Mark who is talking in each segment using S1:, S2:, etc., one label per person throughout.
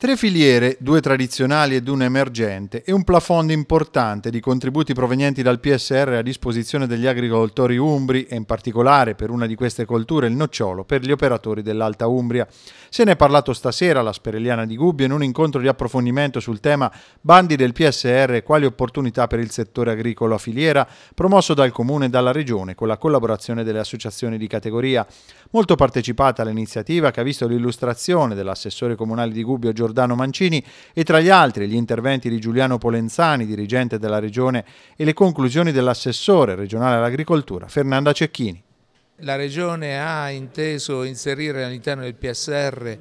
S1: Tre filiere, due tradizionali ed una emergente, e un plafond importante di contributi provenienti dal PSR a disposizione degli agricoltori umbri e in particolare per una di queste colture il nocciolo per gli operatori dell'Alta Umbria. Se ne è parlato stasera alla Sperelliana di Gubbio in un incontro di approfondimento sul tema bandi del PSR e quali opportunità per il settore agricolo a filiera promosso dal Comune e dalla Regione con la collaborazione delle associazioni di categoria. Molto partecipata l'iniziativa che ha visto l'illustrazione dell'assessore comunale di Gubbio Giorgio Giordano Mancini e tra gli altri gli interventi di Giuliano Polenzani, dirigente della Regione, e le conclusioni dell'assessore regionale all'agricoltura Fernanda Cecchini.
S2: La Regione ha inteso inserire all'interno del PSR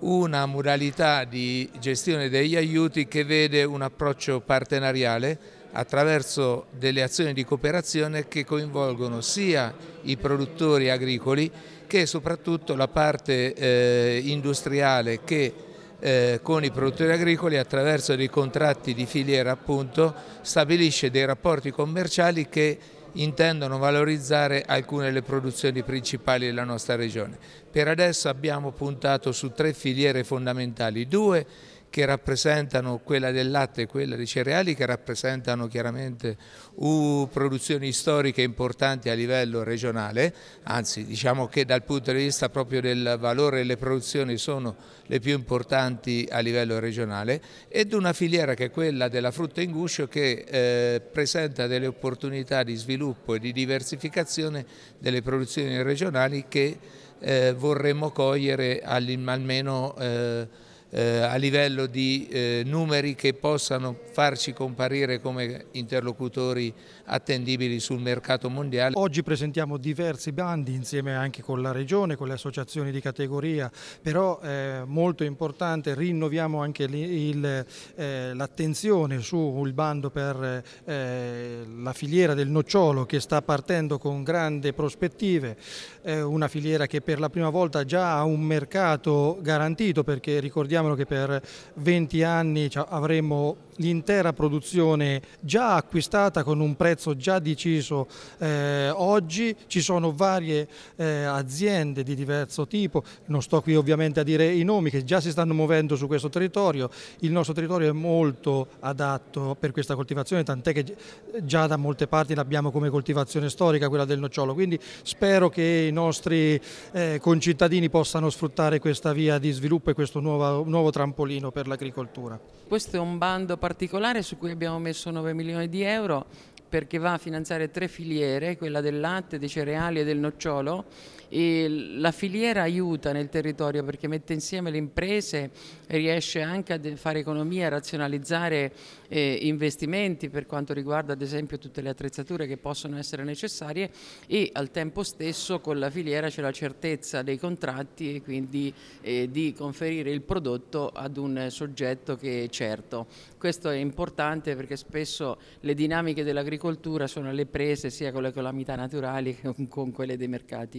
S2: una modalità di gestione degli aiuti che vede un approccio partenariale attraverso delle azioni di cooperazione che coinvolgono sia i produttori agricoli che soprattutto la parte eh, industriale che eh, con i produttori agricoli attraverso dei contratti di filiera appunto stabilisce dei rapporti commerciali che intendono valorizzare alcune delle produzioni principali della nostra regione. Per adesso abbiamo puntato su tre filiere fondamentali, due che rappresentano quella del latte e quella dei cereali, che rappresentano chiaramente uh, produzioni storiche importanti a livello regionale, anzi diciamo che dal punto di vista proprio del valore le produzioni sono le più importanti a livello regionale, ed una filiera che è quella della frutta in guscio che eh, presenta delle opportunità di sviluppo e di diversificazione delle produzioni regionali che eh, vorremmo cogliere almeno eh, eh, a livello di eh, numeri che possano farci comparire come interlocutori attendibili sul mercato mondiale. Oggi
S3: presentiamo diversi bandi insieme anche con la Regione, con le associazioni di categoria, però eh, molto importante, rinnoviamo anche eh, l'attenzione sul bando per eh, la filiera del nocciolo che sta partendo con grandi prospettive, eh, una filiera che per la prima volta già ha un mercato garantito perché ricordiamo ricordiamolo che per 20 anni cioè, avremo l'intera produzione già acquistata con un prezzo già deciso eh, oggi, ci sono varie eh, aziende di diverso tipo, non sto qui ovviamente a dire i nomi che già si stanno muovendo su questo territorio, il nostro territorio è molto adatto per questa coltivazione, tant'è che già da molte parti l'abbiamo come coltivazione storica quella del nocciolo, quindi spero che i nostri eh, concittadini possano sfruttare questa via di sviluppo e questo nuovo, nuovo trampolino per l'agricoltura.
S4: Questo è un bando particolare su cui abbiamo messo 9 milioni di euro perché va a finanziare tre filiere, quella del latte, dei cereali e del nocciolo e la filiera aiuta nel territorio perché mette insieme le imprese, riesce anche a fare economia, a razionalizzare eh, investimenti per quanto riguarda ad esempio tutte le attrezzature che possono essere necessarie e al tempo stesso con la filiera c'è la certezza dei contratti e quindi eh, di conferire il prodotto ad un soggetto che è certo. Questo è importante perché spesso le dinamiche dell'agricoltura sono alle prese sia con le calamità naturali che con quelle dei mercati.